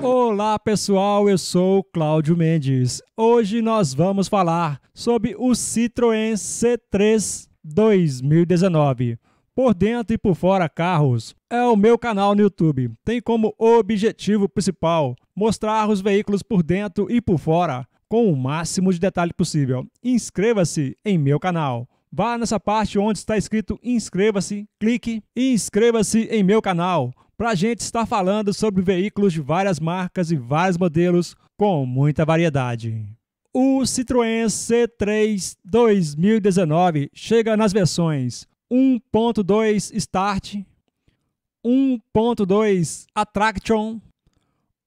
Olá pessoal, eu sou Cláudio Mendes. Hoje nós vamos falar sobre o Citroën C3 2019. Por dentro e por fora carros. É o meu canal no YouTube. Tem como objetivo principal mostrar os veículos por dentro e por fora com o máximo de detalhe possível. Inscreva-se em meu canal. Vá nessa parte onde está escrito inscreva-se, clique e inscreva-se em meu canal para a gente estar falando sobre veículos de várias marcas e vários modelos com muita variedade. O Citroën C3 2019 chega nas versões 1.2 Start, 1.2 Attraction,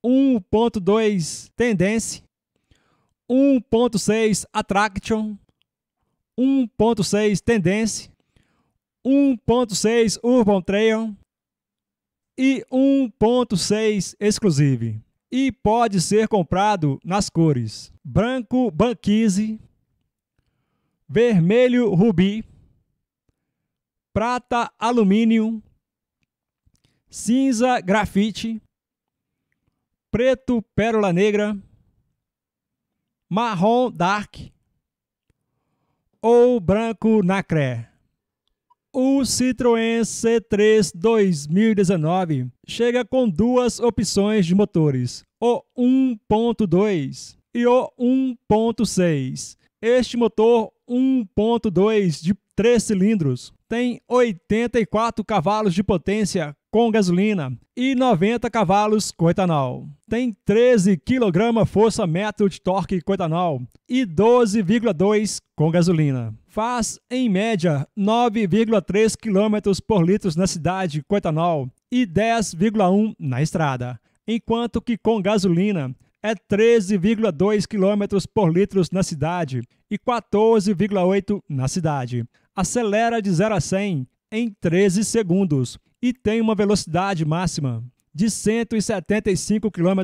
1.2 Tendence, 1.6 Attraction, 1.6 Tendence, 1.6 Urban Trail, e 1.6 exclusive e pode ser comprado nas cores branco banquise, vermelho rubi, prata alumínio, cinza grafite, preto pérola negra, marrom dark ou branco nacré. O Citroën C3 2019 chega com duas opções de motores, o 1.2 e o 1.6. Este motor 1.2 de 3 cilindros tem 84 cavalos de potência com gasolina e 90 cavalos com etanol. Tem 13 kg força-metro de torque com etanol e 12,2 com gasolina. Faz, em média, 9,3 km por litro na cidade com etanol e 10,1 na estrada, enquanto que com gasolina é 13,2 km por litro na cidade e 14,8 na cidade. Acelera de 0 a 100 em 13 segundos e tem uma velocidade máxima de 175 km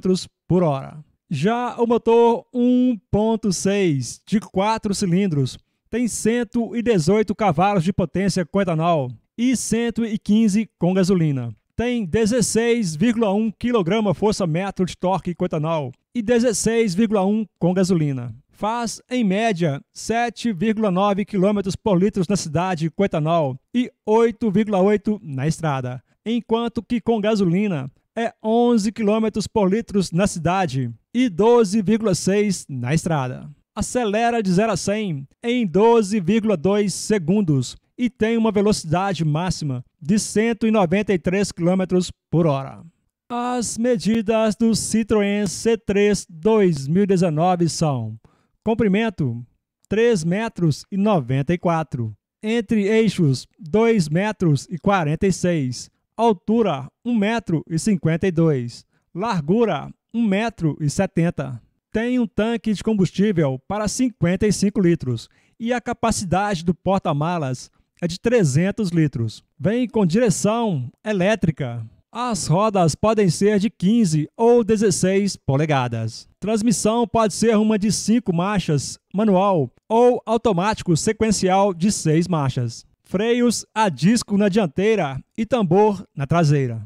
por hora. Já o motor 1.6 de 4 cilindros tem 118 cavalos de potência com etanol e 115 com gasolina. Tem 16,1 kgfm força-metro de torque com etanol e 16,1 com gasolina faz, em média, 7,9 km por litro na cidade com etanol e 8,8 na estrada, enquanto que com gasolina é 11 km por litro na cidade e 12,6 na estrada. Acelera de 0 a 100 em 12,2 segundos e tem uma velocidade máxima de 193 km por hora. As medidas do Citroën C3 2019 são comprimento 3 metros e 94, entre eixos 2 metros e 46, altura 1 metro e 52, largura 1 metro e 70. Tem um tanque de combustível para 55 litros e a capacidade do porta-malas é de 300 litros. Vem com direção elétrica. As rodas podem ser de 15 ou 16 polegadas. Transmissão pode ser uma de 5 marchas, manual, ou automático sequencial de 6 marchas. Freios a disco na dianteira e tambor na traseira.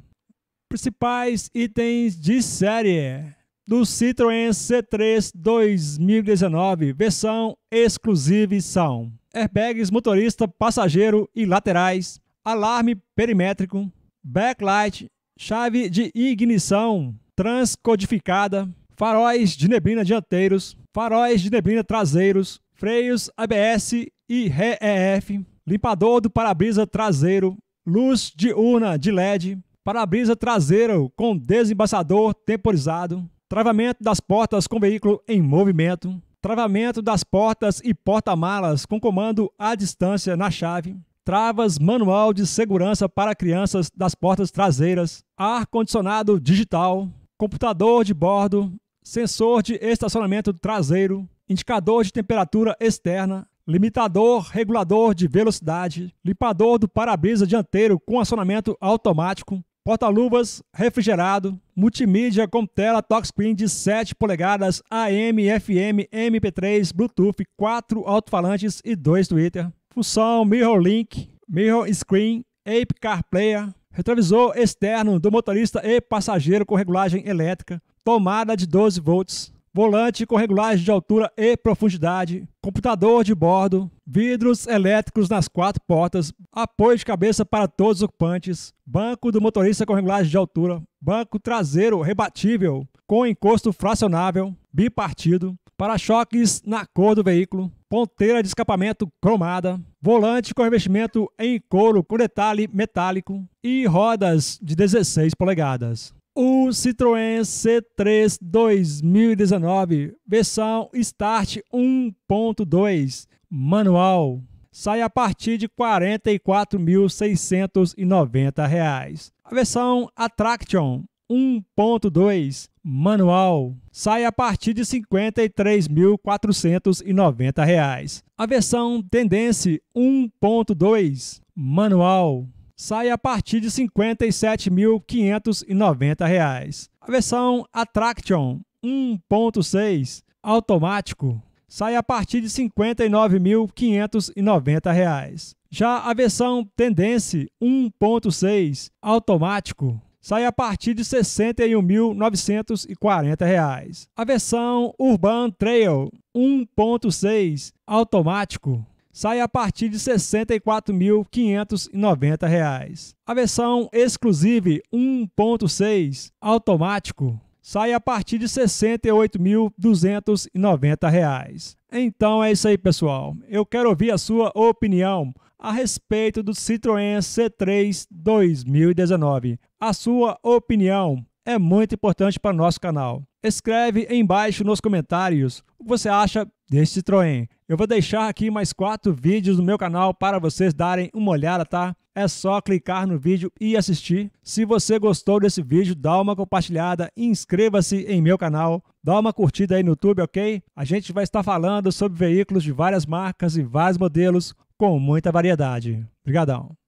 Principais itens de série do Citroën C3 2019, versão exclusiva são airbags motorista, passageiro e laterais, alarme perimétrico, backlight chave de ignição transcodificada, faróis de neblina dianteiros, faróis de neblina traseiros, freios ABS e REF, limpador do para-brisa traseiro, luz diurna de LED, para-brisa traseiro com desembaçador temporizado, travamento das portas com veículo em movimento, travamento das portas e porta-malas com comando à distância na chave, travas, manual de segurança para crianças das portas traseiras, ar-condicionado digital, computador de bordo, sensor de estacionamento traseiro, indicador de temperatura externa, limitador regulador de velocidade, limpador do para-brisa dianteiro com acionamento automático, porta-luvas refrigerado, multimídia com tela touchscreen de 7 polegadas AM, FM, MP3, Bluetooth, 4 alto-falantes e 2 Twitter função Mirror Link, Mirror Screen, Ape Car Player, retrovisor externo do motorista e passageiro com regulagem elétrica, tomada de 12 volts, volante com regulagem de altura e profundidade, computador de bordo, vidros elétricos nas quatro portas, apoio de cabeça para todos os ocupantes, banco do motorista com regulagem de altura, banco traseiro rebatível com encosto fracionável, bipartido, para-choques na cor do veículo, ponteira de escapamento cromada, volante com revestimento em couro com detalhe metálico e rodas de 16 polegadas. O Citroën C3 2019, versão Start 1.2, manual, sai a partir de R$ 44.690. A versão Attraction 1.2 manual sai a partir de R$ 53.490. A versão Tendence 1.2 manual sai a partir de R$ 57.590. A versão Attraction 1.6 automático sai a partir de R$ 59.590. Já a versão Tendence 1.6 automático sai a partir de R$ 61.940. A versão Urban Trail 1.6 automático sai a partir de R$ 64.590. A versão Exclusive 1.6 automático sai a partir de R$ 68.290. Então é isso aí, pessoal. Eu quero ouvir a sua opinião a respeito do Citroën C3 2019. A sua opinião é muito importante para nosso canal. Escreve embaixo nos comentários o que você acha desse Citroën. Eu vou deixar aqui mais quatro vídeos no meu canal para vocês darem uma olhada, tá? É só clicar no vídeo e assistir. Se você gostou desse vídeo, dá uma compartilhada, inscreva-se em meu canal, dá uma curtida aí no YouTube, ok? A gente vai estar falando sobre veículos de várias marcas e vários modelos, com muita variedade. Obrigadão.